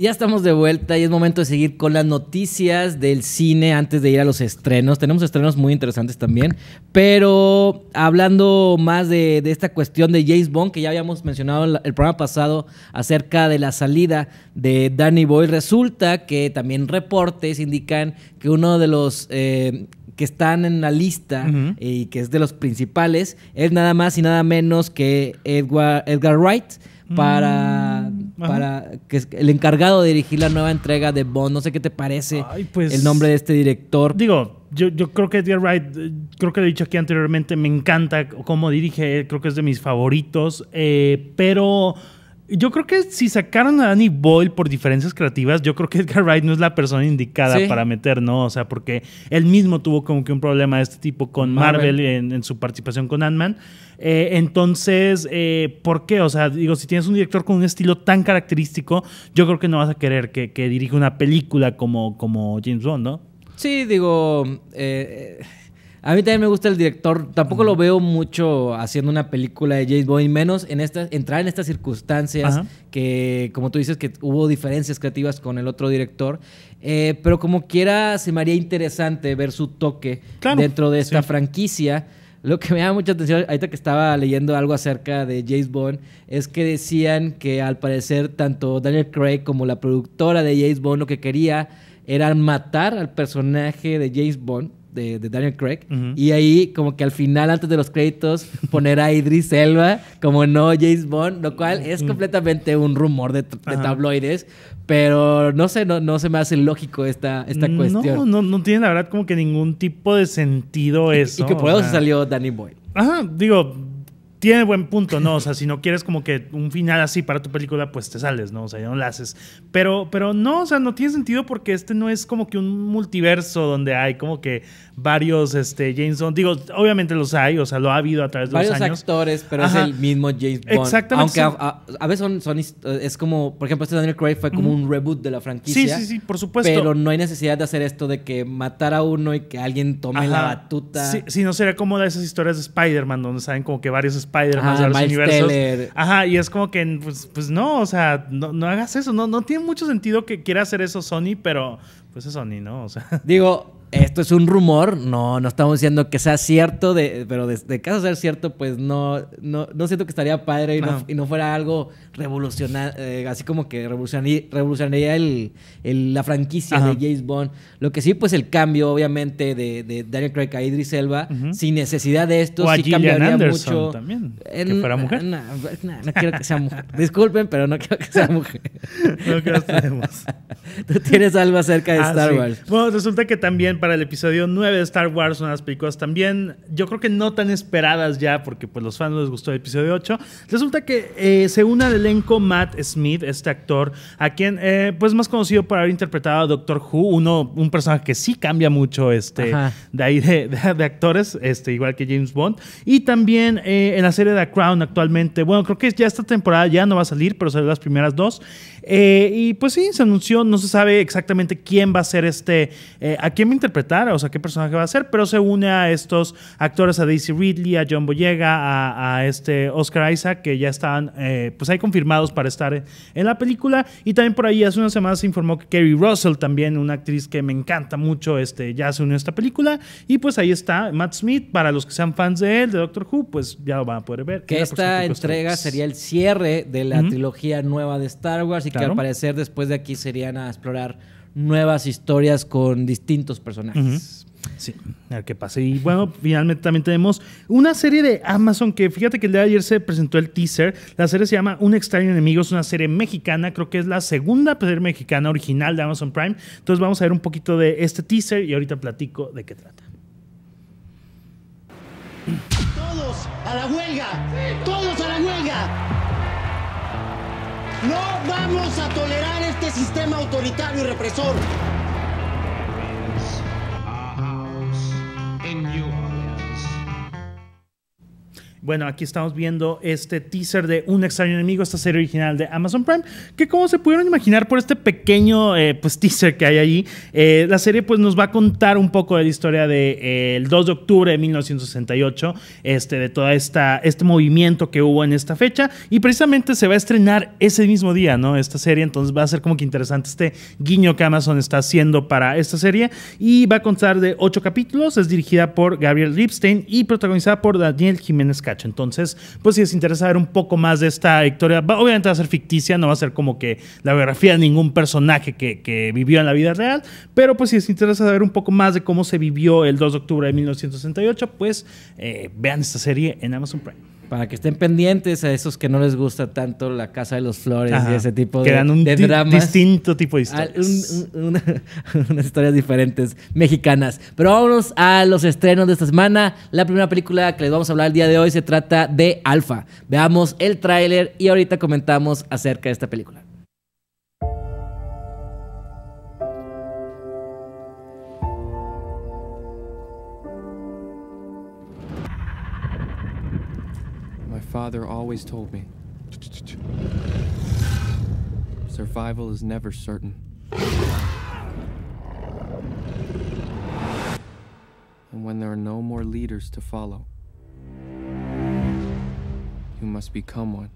ya estamos de vuelta y es momento de seguir con las noticias del cine antes de ir a los estrenos. Tenemos estrenos muy interesantes también, pero hablando más de, esta cuestión de James Bond, que ya habíamos mencionado el programa pasado acerca de la salida de Danny Boyle, resulta que también reportes indican que uno de los... Eh, que están en la lista eh, y que es de los principales, es nada más y nada menos que Edward, Edgar Wright para mm para que es el encargado de dirigir la nueva entrega de Bond. No sé qué te parece pues, el nombre de este director. Digo, yo, creo que Edgar Wright, eh, creo que lo he dicho aquí anteriormente, me encanta cómo dirige, creo que es de mis favoritos, eh, pero yo creo que si sacaron a Danny Boyle por diferencias creativas, yo creo que Edgar Wright no es la persona indicada para meter, ¿no? O sea, porque él mismo tuvo como que un problema de este tipo con Marvel, en, su participación con Ant-Man. Eh, entonces, eh, ¿por qué? O sea, digo, si tienes un director con un estilo tan característico, yo creo que no vas a querer que, dirija una película como, como James Bond, ¿no? Sí, digo, eh, a mí también me gusta el director. Tampoco lo veo mucho haciendo una película de James Bond, menos en esta, entrar en estas circunstancias que, como tú dices, que hubo diferencias creativas con el otro director. Eh, pero como quiera, se me haría interesante ver su toque dentro de esta franquicia. Lo que me llama mucha atención, ahorita que estaba leyendo algo acerca de James Bond, es que decían que al parecer tanto Daniel Craig como la productora de James Bond lo que quería era matar al personaje de James Bond de, Daniel Craig. Y ahí, como que al final, antes de los créditos, poner a Idris Elba como no James Bond, lo cual es completamente un rumor de, tabloides. Pero no sé, no, no se me hace lógico esta, esta no, cuestión. No, no tiene la verdad como que ningún tipo de sentido eso. Y que por eso salió Danny Boy. Ajá, digo, tiene buen punto, ¿no? O sea, si no quieres como que un final así para tu película, pues te sales, ¿no? O sea, ya no la haces. Pero, pero no, o sea, no tiene sentido porque este no es como que un multiverso donde hay como que varios este, James Bond. Digo, obviamente los hay, o sea, lo ha habido a través de varios los años. actores, pero es el mismo James Bond. Exactamente. Aunque a, veces son, es como, por ejemplo, este Daniel Craig fue como un reboot de la franquicia. Sí, sí, sí, por supuesto. Pero no hay necesidad de hacer esto de que matar a uno y que alguien tome la batuta. Sí, sí, no sería como de esas historias de Spider-Man donde saben como que varios Spider-Man de los Ajá, y es como que, pues, pues, no, o sea, no, no, hagas eso. No, no tiene mucho sentido que quiera hacer eso Sony, pero pues es Sony, ¿no? O sea. Digo, esto es un rumor, no, no estamos diciendo que sea cierto, de, pero de, caso ser cierto, pues no, no, no siento que estaría padre y no, fuera algo revolucionario, eh, así como que revolucionaría, revolucionaría el, la franquicia de James Bond. Lo que sí, pues el cambio, obviamente, de, Daniel Craig a Idris Elba, sin necesidad de esto, o sí cambiaría Anderson mucho. También, que fuera mujer. No, quiero que sea mujer. Disculpen, pero no quiero que sea mujer. no que Tú tienes algo acerca de ah, Star Wars. Bueno, resulta que también para el episodio 9 de Star Wars, unas películas también, yo creo que no tan esperadas ya, porque pues los fans les gustó el episodio 8. Resulta que eh, se une al elenco Matt Smith, este actor, a quien eh, pues más conocido por haber interpretado a Doctor Who, uno, un personaje que sí cambia mucho este, de ahí de, de, actores, este, igual que James Bond. Y también eh, en la serie The Crown actualmente, bueno, creo que ya esta temporada ya no va a salir, pero salió las primeras dos. y pues sí, se anunció, no se sabe exactamente quién va a ser este, a quién me interesa interpretar, o sea, qué personaje va a ser, pero se une a estos actores, a Daisy Ridley, a John Boyega, a, este Oscar Isaac, que ya están, eh, pues ahí confirmados para estar en la película. Y también por ahí hace unas semanas se informó que Kerry Russell, también una actriz que me encanta mucho, este, ya se unió a esta película. Y pues ahí está Matt Smith, para los que sean fans de él, de Doctor Who, pues ya lo van a poder ver. Que esta entrega sería el cierre de la trilogía nueva de Star Wars y que al parecer después de aquí serían a explorar nuevas historias con distintos personajes. Sí, a ver qué pasa. Y bueno, finalmente también tenemos una serie de Amazon que fíjate que el día de ayer se presentó el teaser. La serie se llama Un extraño enemigo, es una serie mexicana, creo que es la segunda serie mexicana original de Amazon Prime. Entonces vamos a ver un poquito de este teaser y ahorita platico de qué trata. Todos a la huelga, todos a la huelga. No vamos a tolerar este sistema autoritario y represor. Bueno, aquí estamos viendo este teaser de Un extraño enemigo, esta serie original de Amazon Prime, que como se pudieron imaginar por este pequeño eh, pues, teaser que hay allí, eh, la serie pues, nos va a contar un poco de la historia del de, 2 eh, de octubre de 1968, este, de todo este movimiento que hubo en esta fecha, y precisamente se va a estrenar ese mismo día, ¿no? Esta serie, entonces va a ser como que interesante este guiño que Amazon está haciendo para esta serie, y va a contar de ocho capítulos, es dirigida por Gabriel Lipstein y protagonizada por Daniel Jiménez. Entonces, pues si les interesa ver un poco más de esta historia, obviamente va a ser ficticia, no va a ser como que la biografía de ningún personaje que, vivió en la vida real, pero pues si les interesa saber un poco más de cómo se vivió el 2 de octubre de 1968, pues eh, vean esta serie en Amazon Prime. Para que estén pendientes a esos que no les gusta tanto la Casa de los Flores y ese tipo de, dan un distinto tipo de ah, historias. unas historias diferentes mexicanas. Pero vámonos a los estrenos de esta semana. La primera película que les vamos a hablar el día de hoy se trata de Alfa. Veamos el tráiler y ahorita comentamos acerca de esta película. father always told me survival is never certain. And when there are no more leaders to follow, you must become one.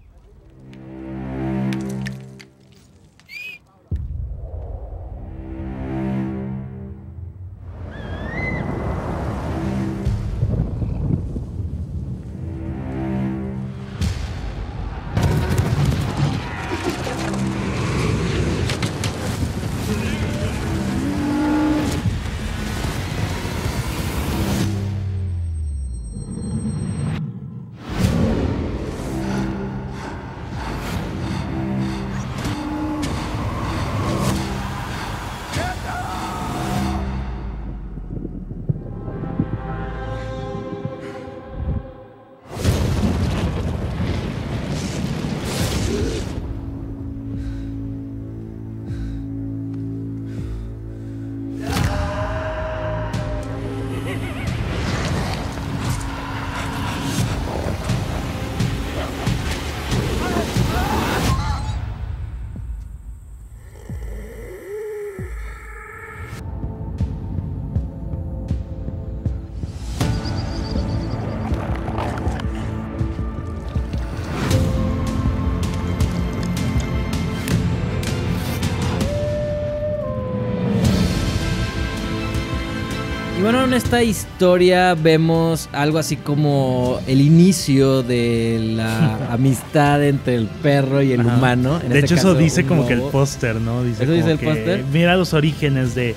bueno, en esta historia vemos algo así como el inicio de la amistad entre el perro y el humano. de este hecho, eso dice como que el póster, ¿no? ¿Eso dice el póster? Mira los orígenes de,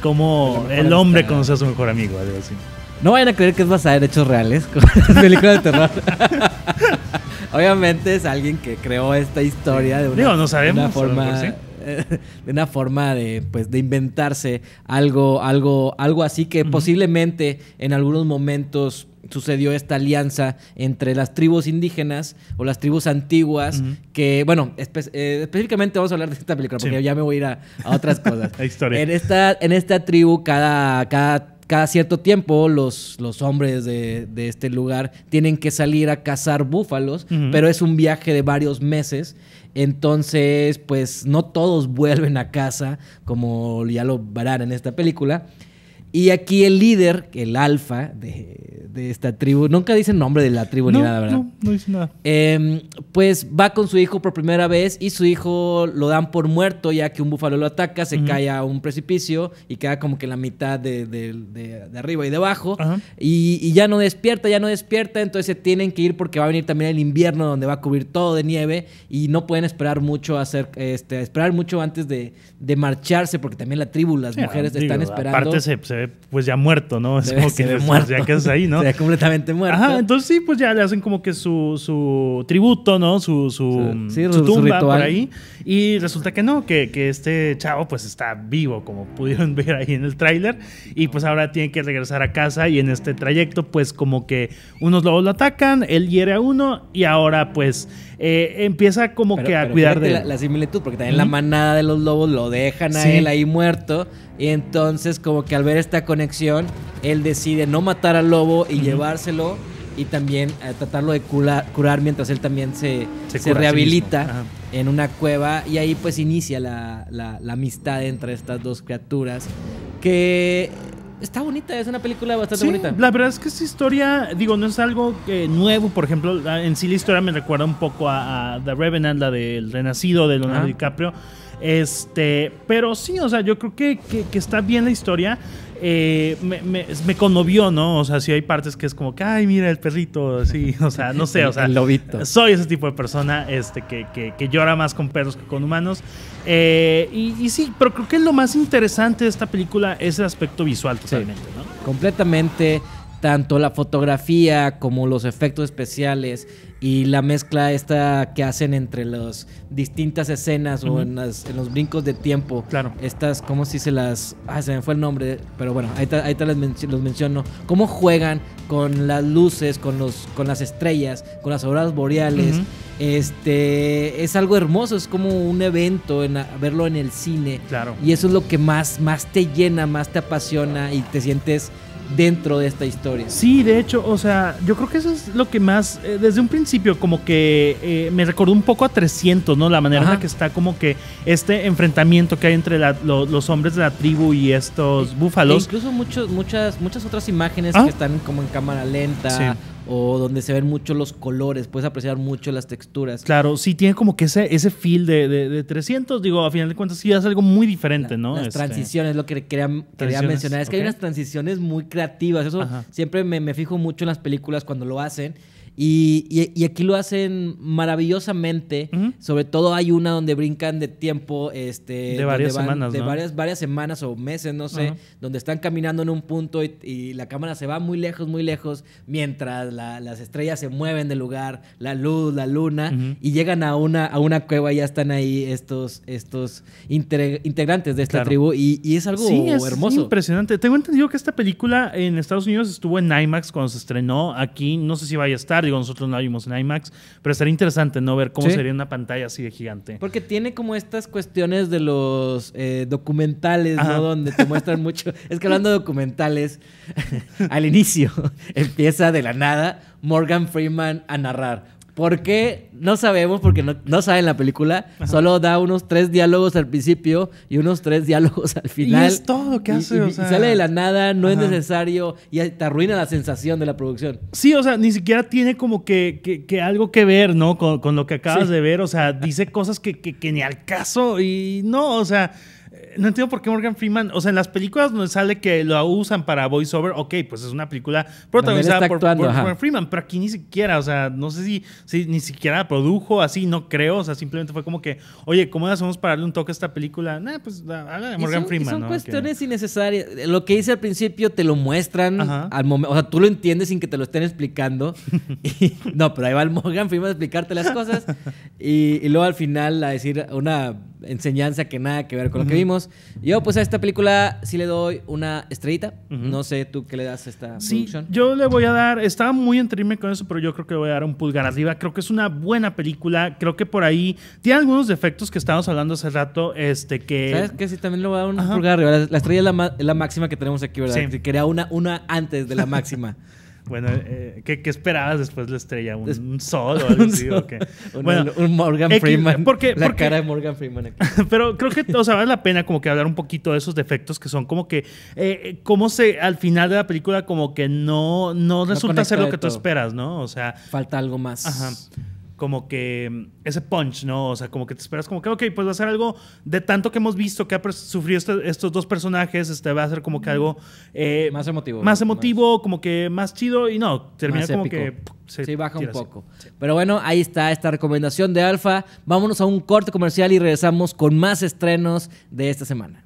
cómo el, hombre conoce a su mejor amigo, algo así. No vayan a creer que es basada en hechos reales, como película de terror. Obviamente es alguien que creó esta historia de no sabemos, de una forma... de una forma de, pues, de inventarse algo, algo, algo así que posiblemente en algunos momentos sucedió esta alianza entre las tribus indígenas o las tribus antiguas, que, bueno, eh, específicamente vamos a hablar de esta película, porque ya me voy a ir a, otras cosas. En esta, en esta tribu, cada, cada cada cierto tiempo los, los hombres de, este lugar tienen que salir a cazar búfalos, pero es un viaje de varios meses. Entonces, pues no todos vuelven a casa, como ya lo verán en esta película. Y aquí el líder, el alfa de, esta tribu, nunca dice nombre de la tribu ni nada, ¿verdad? No, no dice nada. Em, pues va con su hijo por primera vez y su hijo lo dan por muerto ya que un búfalo lo ataca, se cae a un precipicio y queda como que la mitad de, arriba y de y, ya no despierta, ya no despierta, entonces se tienen que ir porque va a venir también el invierno donde va a cubrir todo de nieve y no pueden esperar mucho, hacer, este, esperar mucho antes de, marcharse porque también la tribu, las mujeres están esperando. se pues ya muerto, ¿no? Es como que pues, muerto. ya que ahí, ¿no? ya completamente muerto. Ajá, entonces sí, pues ya le hacen como que su, tributo, ¿no? Su, su, mm, tumba por ahí. Y resulta que no, que, este chavo pues está vivo, como pudieron ver ahí en el tráiler. Y pues ahora tiene que regresar a casa y en este trayecto pues como que unos lobos lo atacan, él hiere a uno y ahora pues eh, empieza como que a cuidar de... La, similitud, porque también la manada de los lobos lo dejan a él ahí muerto y entonces como que al ver esta conexión, él decide no matar al lobo y llevárselo y también eh, tratarlo de curar, mientras él también se, se, rehabilita en una cueva y ahí pues inicia la, amistad entre estas dos criaturas que está bonita, es una película bastante bonita. La verdad es que esta historia, digo, no es algo que, eh, nuevo, por ejemplo, en sí la historia me recuerda un poco a, The Revenant, la del Renacido de Leonardo DiCaprio. Este, pero sí, o sea, yo creo que, está bien la historia. Eh, me, me, conmovió, ¿no? O sea, si hay partes que es como que, ay, mira el perrito, así, o sea, no sé, o sea, soy ese tipo de persona este, que, llora más con perros que con humanos. Eh, y, sí, pero creo que lo más interesante de esta película es el aspecto visual totalmente, Completamente tanto la fotografía como los efectos especiales y la mezcla esta que hacen entre las distintas escenas o en, los brincos de tiempo. Claro. Estas, ¿cómo si se las...? Ah, se me fue el nombre, pero bueno, ahí, ahí te, los menciono. ¿Cómo juegan con las luces, con, los, con las estrellas, con las auroras boreales? Este es algo hermoso, es como un evento en, verlo en el cine. Claro. Y eso es lo que más, más te llena, más te apasiona y te sientes dentro de esta historia. Sí, de hecho, o sea, yo creo que eso es lo que más, eh, desde un principio, como que eh, me recordó un poco a 300, ¿no? La manera en la que está como que este enfrentamiento que hay entre los hombres de la tribu y estos e búfalos. incluso muchos, muchas, muchas otras imágenes ah. que están como en cámara lenta. Sí o donde se ven mucho los colores, puedes apreciar mucho las texturas. Claro, sí, tiene como que ese, ese feel de, de, de 300, digo, a final de cuentas sí hace algo muy diferente, ¿no? Las este, transiciones, lo que quería, quería mencionar, es que hay unas transiciones muy creativas, eso siempre me, me, fijo mucho en las películas cuando lo hacen, y, aquí lo hacen maravillosamente. Sobre todo hay una donde brincan de tiempo. Este, de varias semanas. De varias, varias semanas o meses, no sé. Donde están caminando en un punto y, la cámara se va muy lejos, muy lejos. Mientras las estrellas se mueven del lugar, la luz, la luna. Y llegan a una, a una cueva y ya están ahí estos, estos integrantes de esta tribu. Y, es algo sí, es hermoso. impresionante. Tengo entendido que esta película en Estados Unidos estuvo en IMAX cuando se estrenó. Aquí no sé si vaya a estar. Digo, nosotros no vimos en IMAX, pero sería interesante no ver cómo sería una pantalla así de gigante. Porque tiene como estas cuestiones de los eh, documentales, ¿no? Donde te muestran mucho. Es que hablando de documentales, al inicio empieza de la nada Morgan Freeman a narrar. ¿Por qué? No sabemos, porque no, no saben la película. Solo da unos tres diálogos al principio y unos tres diálogos al final. Y es todo ¿qué hace, sale de la nada, no es necesario y te arruina la sensación de la producción. Sí, o sea, ni siquiera tiene como que, algo que ver, ¿no? Con, lo que acabas de ver. O sea, dice cosas que ni al caso y no, o sea no entiendo por qué Morgan Freeman, o sea, en las películas donde sale que lo usan para voiceover, ok, pues es una película protagonizada por, Morgan Freeman, pero aquí ni siquiera, o sea, no sé si, ni siquiera produjo, así, no creo, o sea, simplemente fue como que, oye, ¿cómo hacemos para darle un toque a esta película? no eh, pues habla de Morgan Freeman. son cuestiones innecesarias. Lo que hice al principio te lo muestran al momento, o sea, tú lo entiendes sin que te lo estén explicando. no, pero ahí va el Morgan Freeman a explicarte las cosas y luego al final a decir una enseñanza que nada que ver con lo que vimos. Yo, pues a esta película sí le doy una estrellita. No sé tú qué le das a esta sí, Yo le voy a dar, estaba muy entrime con eso, pero yo creo que le voy a dar un pulgar arriba. Creo que es una buena película. Creo que por ahí tiene algunos defectos que estábamos hablando hace rato. Este que. ¿Sabes qué? Sí, también le voy a dar un pulgar arriba. La, estrella es la, máxima que tenemos aquí, ¿verdad? Sí. Quería una, una antes de la máxima. Bueno, eh, ¿qué, esperabas después de la estrella? ¿Un, sol o algo así? qué? un, Morgan Freeman. Porque, la cara de Morgan Freeman aquí. Pero creo que, o sea, vale la pena como que hablar un poquito de esos defectos que son como que, eh, eh, cómo se, al final de la película, como que no, no resulta ser lo que tú esperas, ¿no? O sea. Falta algo más. Ajá como que mm, ese punch, ¿no? O sea, como que te esperas como que, ok, pues va a ser algo de tanto que hemos visto que ha sufrido este, estos dos personajes, este va a ser como que algo... Mm. Eh, más emotivo. Más emotivo, como que más chido y no, termina como que... se baja un poco. Pero bueno, ahí está esta recomendación de Alfa. Vámonos a un corte comercial y regresamos con más estrenos de esta semana.